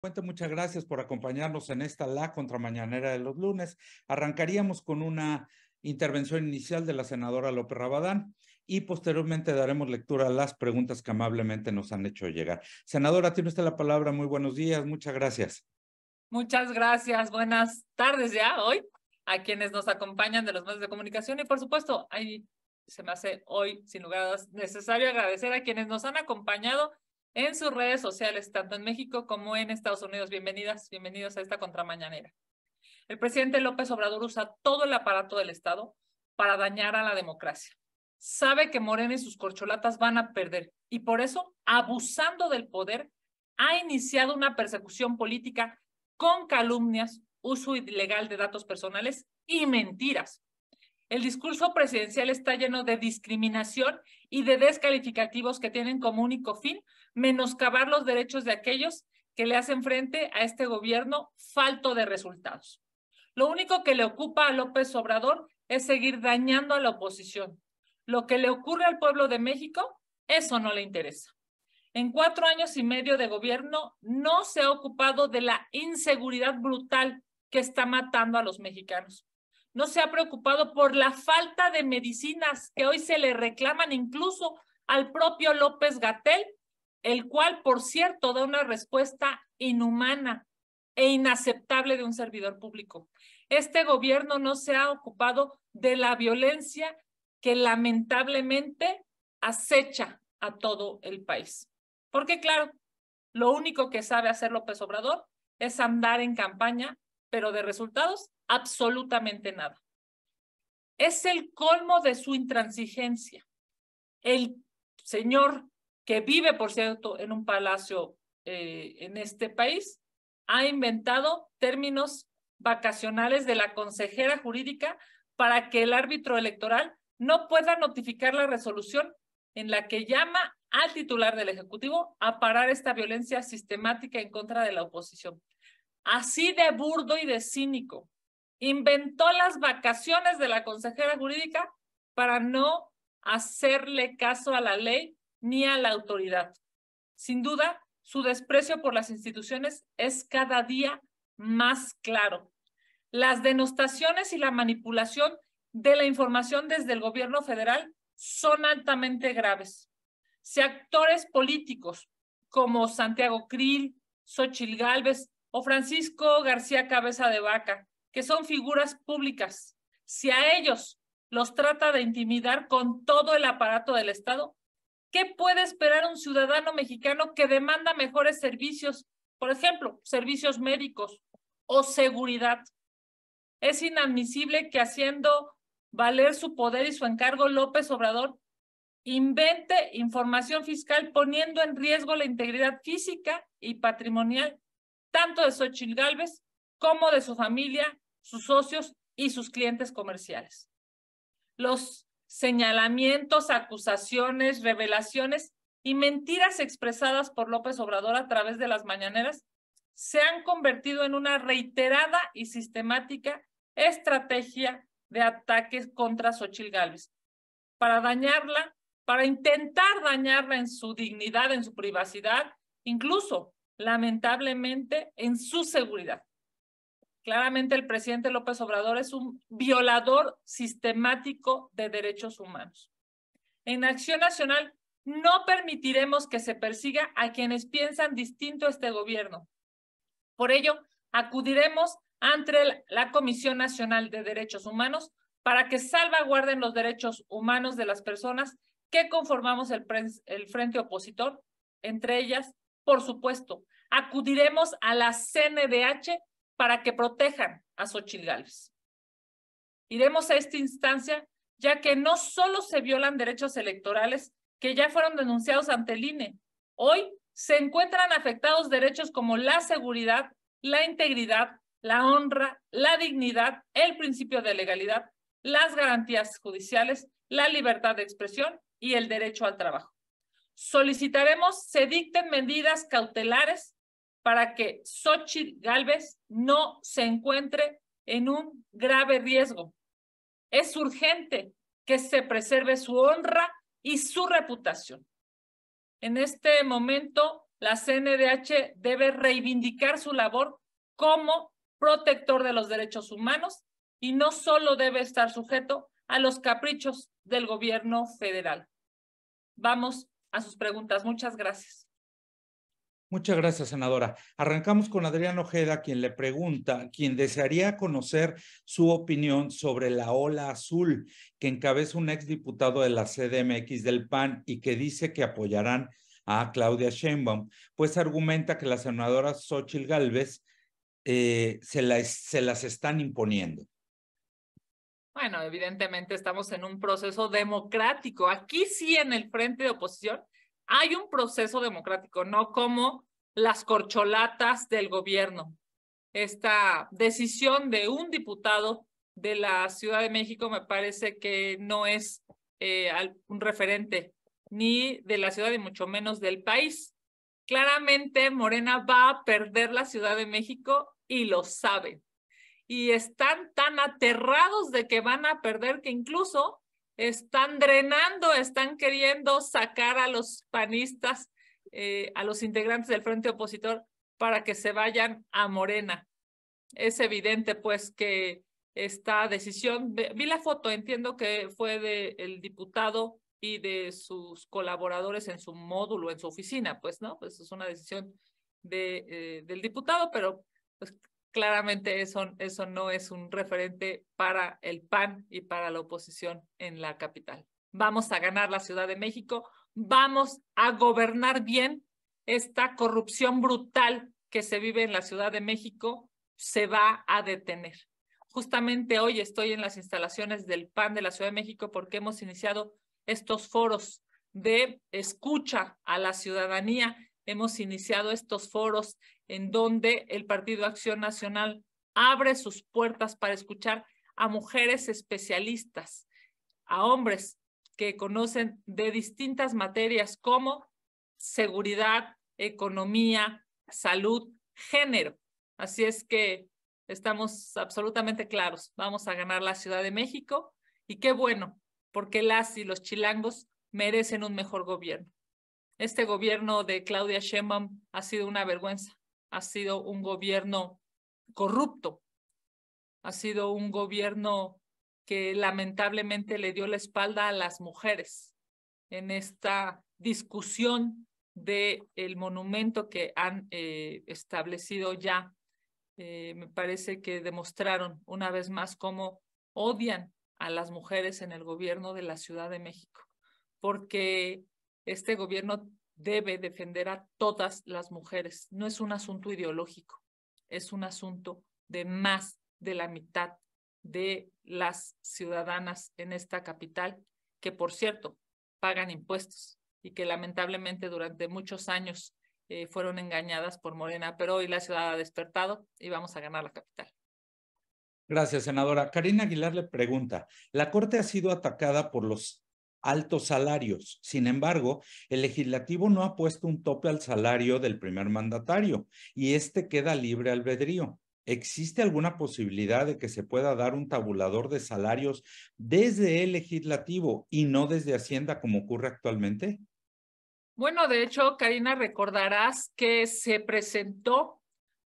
Cuenta, muchas gracias por acompañarnos en esta La contra mañanera de los lunes. Arrancaríamos con una intervención inicial de la senadora López Rabadán y posteriormente daremos lectura a las preguntas que amablemente nos han hecho llegar. Senadora, tiene usted la palabra. Muy buenos días. Muchas gracias. Muchas gracias. Buenas tardes ya hoy a quienes nos acompañan de los medios de comunicación y por supuesto, ahí se me hace hoy, sin lugar a dudas, necesario agradecer a quienes nos han acompañado en sus redes sociales, tanto en México como en Estados Unidos. Bienvenidas, bienvenidos a esta contramañanera. El presidente López Obrador usa todo el aparato del Estado para dañar a la democracia. Sabe que Morena y sus corcholatas van a perder y por eso, abusando del poder, ha iniciado una persecución política con calumnias, uso ilegal de datos personales y mentiras. El discurso presidencial está lleno de discriminación y de descalificativos que tienen como único fin menoscabar los derechos de aquellos que le hacen frente a este gobierno falto de resultados. Lo único que le ocupa a López Obrador es seguir dañando a la oposición. Lo que le ocurre al pueblo de México, eso no le interesa. En cuatro años y medio de gobierno no se ha ocupado de la inseguridad brutal que está matando a los mexicanos no se ha preocupado por la falta de medicinas que hoy se le reclaman incluso al propio López Gatel, el cual, por cierto, da una respuesta inhumana e inaceptable de un servidor público. Este gobierno no se ha ocupado de la violencia que lamentablemente acecha a todo el país. Porque claro, lo único que sabe hacer López Obrador es andar en campaña, pero de resultados absolutamente nada. Es el colmo de su intransigencia. El señor que vive, por cierto, en un palacio eh, en este país, ha inventado términos vacacionales de la consejera jurídica para que el árbitro electoral no pueda notificar la resolución en la que llama al titular del Ejecutivo a parar esta violencia sistemática en contra de la oposición. Así de burdo y de cínico inventó las vacaciones de la consejera jurídica para no hacerle caso a la ley ni a la autoridad. Sin duda, su desprecio por las instituciones es cada día más claro. Las denostaciones y la manipulación de la información desde el gobierno federal son altamente graves. Si actores políticos como Santiago Krill, Xochil Gálvez o Francisco García Cabeza de Vaca que son figuras públicas, si a ellos los trata de intimidar con todo el aparato del Estado, ¿qué puede esperar un ciudadano mexicano que demanda mejores servicios, por ejemplo, servicios médicos o seguridad? Es inadmisible que haciendo valer su poder y su encargo López Obrador invente información fiscal poniendo en riesgo la integridad física y patrimonial tanto de Xochitl Galvez como de su familia sus socios y sus clientes comerciales. Los señalamientos, acusaciones, revelaciones y mentiras expresadas por López Obrador a través de las mañaneras se han convertido en una reiterada y sistemática estrategia de ataques contra Xochil Gálvez para dañarla, para intentar dañarla en su dignidad, en su privacidad, incluso, lamentablemente, en su seguridad. Claramente el presidente López Obrador es un violador sistemático de derechos humanos. En Acción Nacional no permitiremos que se persiga a quienes piensan distinto a este gobierno. Por ello, acudiremos ante la Comisión Nacional de Derechos Humanos para que salvaguarden los derechos humanos de las personas que conformamos el, frente opositor, entre ellas, por supuesto, acudiremos a la CNDH para que protejan a Xochitl Gálvez. Iremos a esta instancia ya que no solo se violan derechos electorales que ya fueron denunciados ante el INE, hoy se encuentran afectados derechos como la seguridad, la integridad, la honra, la dignidad, el principio de legalidad, las garantías judiciales, la libertad de expresión y el derecho al trabajo. Solicitaremos se dicten medidas cautelares para que Xochitl Galvez no se encuentre en un grave riesgo. Es urgente que se preserve su honra y su reputación. En este momento, la CNDH debe reivindicar su labor como protector de los derechos humanos y no solo debe estar sujeto a los caprichos del gobierno federal. Vamos a sus preguntas. Muchas gracias. Muchas gracias, senadora. Arrancamos con Adrián Ojeda, quien le pregunta, quien desearía conocer su opinión sobre la ola azul que encabeza un exdiputado de la CDMX del PAN y que dice que apoyarán a Claudia Sheinbaum, pues argumenta que la senadora Xochil Gálvez eh, se, se las están imponiendo. Bueno, evidentemente estamos en un proceso democrático. Aquí sí, en el frente de oposición, hay un proceso democrático, no como las corcholatas del gobierno. Esta decisión de un diputado de la Ciudad de México me parece que no es eh, un referente ni de la ciudad y mucho menos del país. Claramente Morena va a perder la Ciudad de México y lo sabe. Y están tan aterrados de que van a perder que incluso están drenando, están queriendo sacar a los panistas, eh, a los integrantes del frente opositor para que se vayan a Morena. Es evidente pues que esta decisión, vi la foto, entiendo que fue del diputado y de sus colaboradores en su módulo, en su oficina, pues no, pues es una decisión eh, del diputado, pero pues claramente eso, eso no es un referente para el PAN y para la oposición en la capital. Vamos a ganar la Ciudad de México, vamos a gobernar bien esta corrupción brutal que se vive en la Ciudad de México, se va a detener. Justamente hoy estoy en las instalaciones del PAN de la Ciudad de México porque hemos iniciado estos foros de escucha a la ciudadanía hemos iniciado estos foros en donde el Partido Acción Nacional abre sus puertas para escuchar a mujeres especialistas, a hombres que conocen de distintas materias como seguridad, economía, salud, género. Así es que estamos absolutamente claros, vamos a ganar la Ciudad de México y qué bueno, porque las y los chilangos merecen un mejor gobierno. Este gobierno de Claudia Sheinbaum ha sido una vergüenza ha sido un gobierno corrupto, ha sido un gobierno que lamentablemente le dio la espalda a las mujeres en esta discusión del el monumento que han eh, establecido ya. Eh, me parece que demostraron una vez más cómo odian a las mujeres en el gobierno de la Ciudad de México, porque este gobierno debe defender a todas las mujeres. No es un asunto ideológico, es un asunto de más de la mitad de las ciudadanas en esta capital, que por cierto pagan impuestos y que lamentablemente durante muchos años eh, fueron engañadas por Morena, pero hoy la ciudad ha despertado y vamos a ganar la capital. Gracias, senadora. Karina Aguilar le pregunta, la Corte ha sido atacada por los altos salarios. Sin embargo, el legislativo no ha puesto un tope al salario del primer mandatario y este queda libre albedrío. ¿Existe alguna posibilidad de que se pueda dar un tabulador de salarios desde el legislativo y no desde Hacienda como ocurre actualmente? Bueno, de hecho, Karina, recordarás que se presentó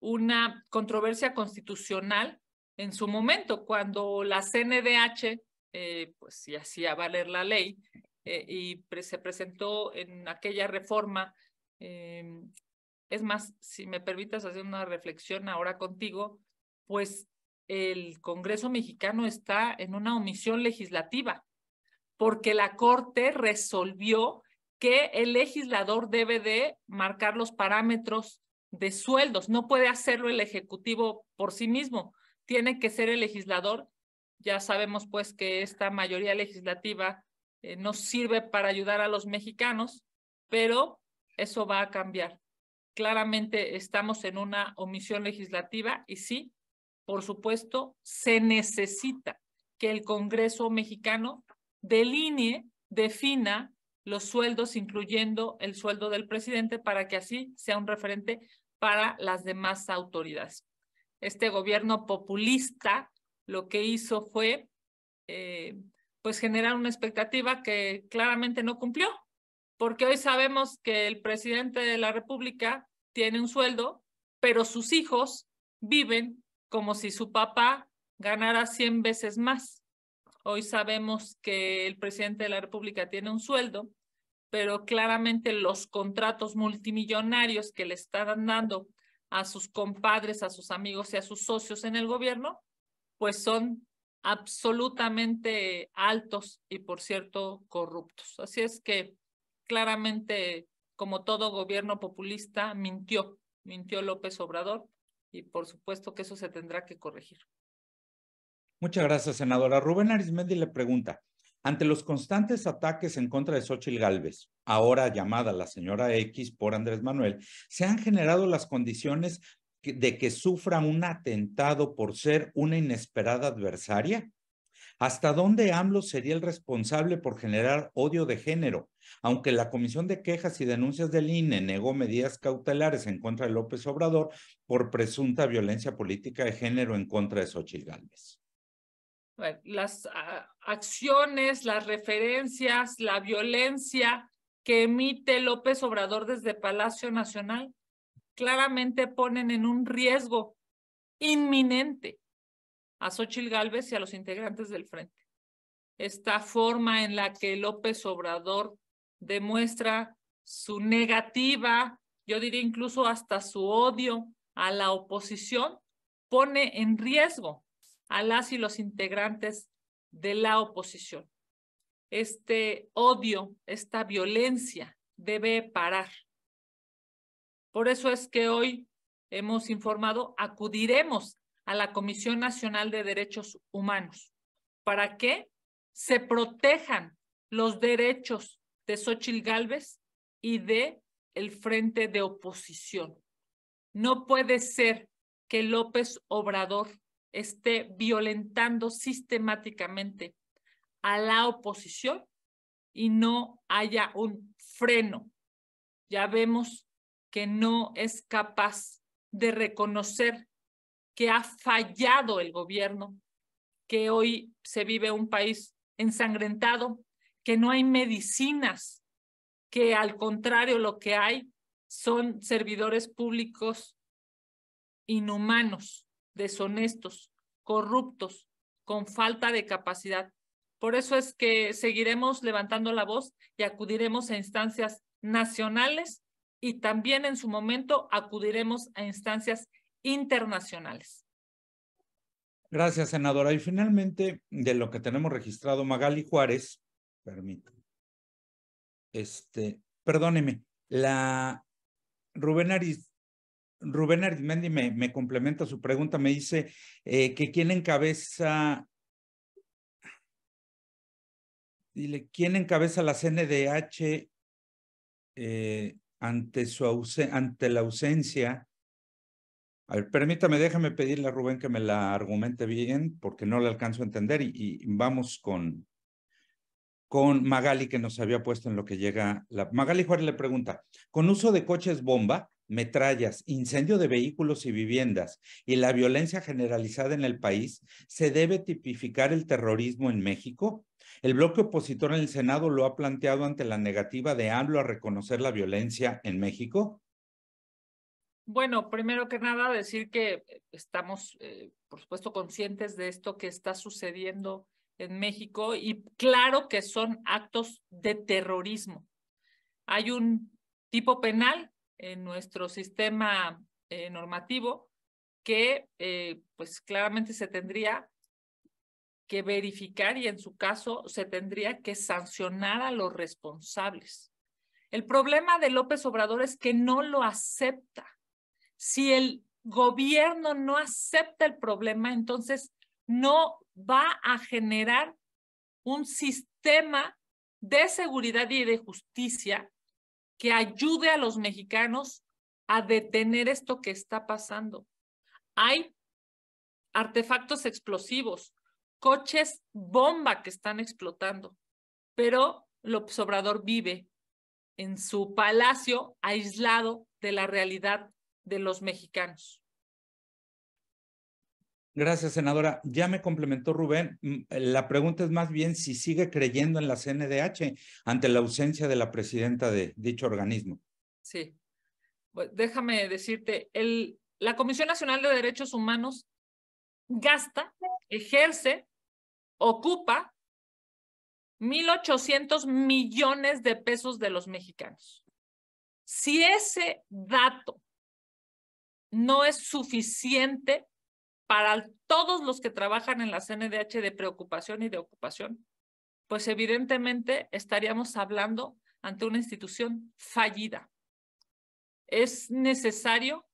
una controversia constitucional en su momento, cuando la CNDH eh, pues si hacía valer la ley eh, y se presentó en aquella reforma. Eh, es más, si me permitas hacer una reflexión ahora contigo, pues el Congreso mexicano está en una omisión legislativa, porque la Corte resolvió que el legislador debe de marcar los parámetros de sueldos, no puede hacerlo el Ejecutivo por sí mismo, tiene que ser el legislador ya sabemos pues que esta mayoría legislativa eh, no sirve para ayudar a los mexicanos, pero eso va a cambiar. Claramente estamos en una omisión legislativa y sí, por supuesto, se necesita que el Congreso mexicano delinee, defina los sueldos, incluyendo el sueldo del presidente, para que así sea un referente para las demás autoridades. Este gobierno populista lo que hizo fue eh, pues generar una expectativa que claramente no cumplió, porque hoy sabemos que el presidente de la República tiene un sueldo, pero sus hijos viven como si su papá ganara 100 veces más. Hoy sabemos que el presidente de la República tiene un sueldo, pero claramente los contratos multimillonarios que le están dando a sus compadres, a sus amigos y a sus socios en el gobierno, pues son absolutamente altos y por cierto corruptos. Así es que claramente, como todo gobierno populista, mintió, mintió López Obrador y por supuesto que eso se tendrá que corregir. Muchas gracias, senadora. Rubén Arismendi le pregunta, ante los constantes ataques en contra de Xochil Gálvez, ahora llamada la señora X por Andrés Manuel, se han generado las condiciones de que sufra un atentado por ser una inesperada adversaria? ¿Hasta dónde AMLO sería el responsable por generar odio de género? Aunque la Comisión de Quejas y Denuncias del INE negó medidas cautelares en contra de López Obrador por presunta violencia política de género en contra de Xochitl Gálvez. Pues, las ah, acciones, las referencias, la violencia que emite López Obrador desde Palacio Nacional claramente ponen en un riesgo inminente a Xochitl Galvez y a los integrantes del frente. Esta forma en la que López Obrador demuestra su negativa, yo diría incluso hasta su odio a la oposición, pone en riesgo a las y los integrantes de la oposición. Este odio, esta violencia debe parar. Por eso es que hoy hemos informado, acudiremos a la Comisión Nacional de Derechos Humanos. ¿Para que Se protejan los derechos de Xochil Gálvez y de el frente de oposición. No puede ser que López Obrador esté violentando sistemáticamente a la oposición y no haya un freno. Ya vemos que no es capaz de reconocer que ha fallado el gobierno, que hoy se vive un país ensangrentado, que no hay medicinas, que al contrario lo que hay son servidores públicos inhumanos, deshonestos, corruptos, con falta de capacidad. Por eso es que seguiremos levantando la voz y acudiremos a instancias nacionales y también en su momento acudiremos a instancias internacionales. Gracias, senadora. Y finalmente, de lo que tenemos registrado, Magali Juárez, permítame. Este, perdóneme, la Rubén Ariz, Rubén Arizmendi me, me, complementa su pregunta, me dice eh, que quién encabeza, dile, quién encabeza la CNDH eh, ante, su ante la ausencia. permítame, déjame pedirle a Rubén que me la argumente bien, porque no la alcanzo a entender, y, vamos con, con Magali que nos había puesto en lo que llega la... Magali Juárez le pregunta, con uso de coches bomba, metrallas, incendio de vehículos y viviendas y la violencia generalizada en el país, ¿se debe tipificar el terrorismo en México? El bloque opositor en el Senado lo ha planteado ante la negativa de AMLO a reconocer la violencia en México. Bueno, primero que nada, decir que eh, estamos, eh, por supuesto, conscientes de esto que está sucediendo en México y claro que son actos de terrorismo. Hay un tipo penal en nuestro sistema eh, normativo que, pues, claramente se tendría que verificar y en su caso se tendría que sancionar a los responsables. El problema de López Obrador es que no lo acepta. Si el gobierno no acepta el problema, entonces no va a generar un sistema de seguridad y de justicia que ayude a los mexicanos a detener esto que está pasando. Hay artefactos explosivos, coches bomba que están explotando. Pero el Obrador vive en su palacio aislado de la realidad de los mexicanos. Gracias, senadora. Ya me complementó Rubén. Mm, la pregunta es más bien si sigue creyendo en la CNDH ante la ausencia de la presidenta de dicho organismo. Sí. déjame decirte, el, la Comisión Nacional de Derechos Humanos gasta, ejerce ocupa 1.800 millones de pesos de los mexicanos. Si ese dato no es suficiente para todos los que trabajan en la CNDH de preocupación y de ocupación, pues evidentemente estaríamos hablando ante una institución fallida. Es necesario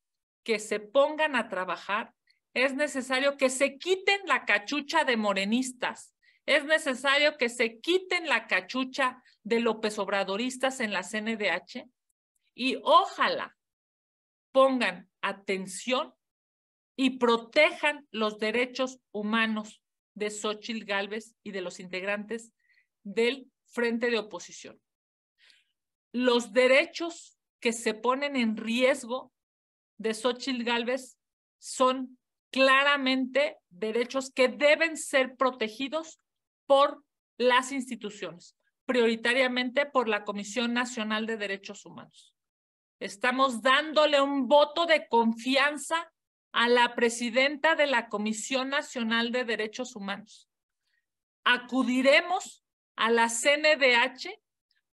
que se pongan a trabajar es necesario que se quiten la cachucha de morenistas, es necesario que se quiten la cachucha de López Obradoristas en la CNDH y ojalá pongan atención y protejan los derechos humanos de Xochitl Galvez y de los integrantes del Frente de Oposición. Los derechos que se ponen en riesgo de Xochitl Galvez son claramente derechos que deben ser protegidos por las instituciones, prioritariamente por la Comisión Nacional de Derechos Humanos. Estamos dándole un voto de confianza a la presidenta de la Comisión Nacional de Derechos Humanos. Acudiremos a la CNDH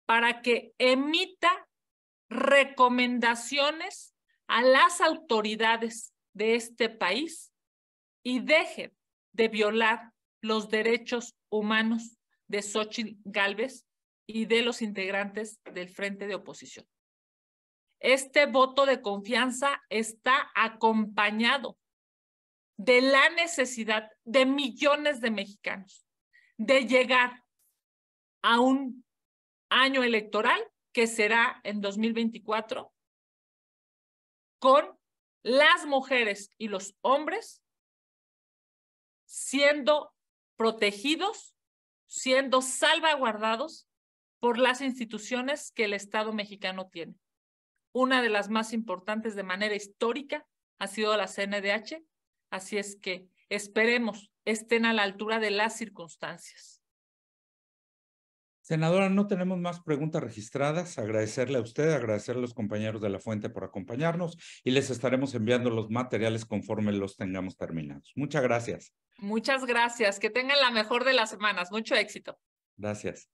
para que emita recomendaciones a las autoridades de este país y dejen de violar los derechos humanos de Xochitl Galvez y de los integrantes del Frente de Oposición. Este voto de confianza está acompañado de la necesidad de millones de mexicanos de llegar a un año electoral que será en 2024 con las mujeres y los hombres siendo protegidos, siendo salvaguardados por las instituciones que el Estado mexicano tiene. Una de las más importantes de manera histórica ha sido la CNDH, así es que esperemos estén a la altura de las circunstancias. Senadora, no tenemos más preguntas registradas. Agradecerle a usted, agradecer a los compañeros de la fuente por acompañarnos y les estaremos enviando los materiales conforme los tengamos terminados. Muchas gracias. Muchas gracias. Que tengan la mejor de las semanas. Mucho éxito. Gracias.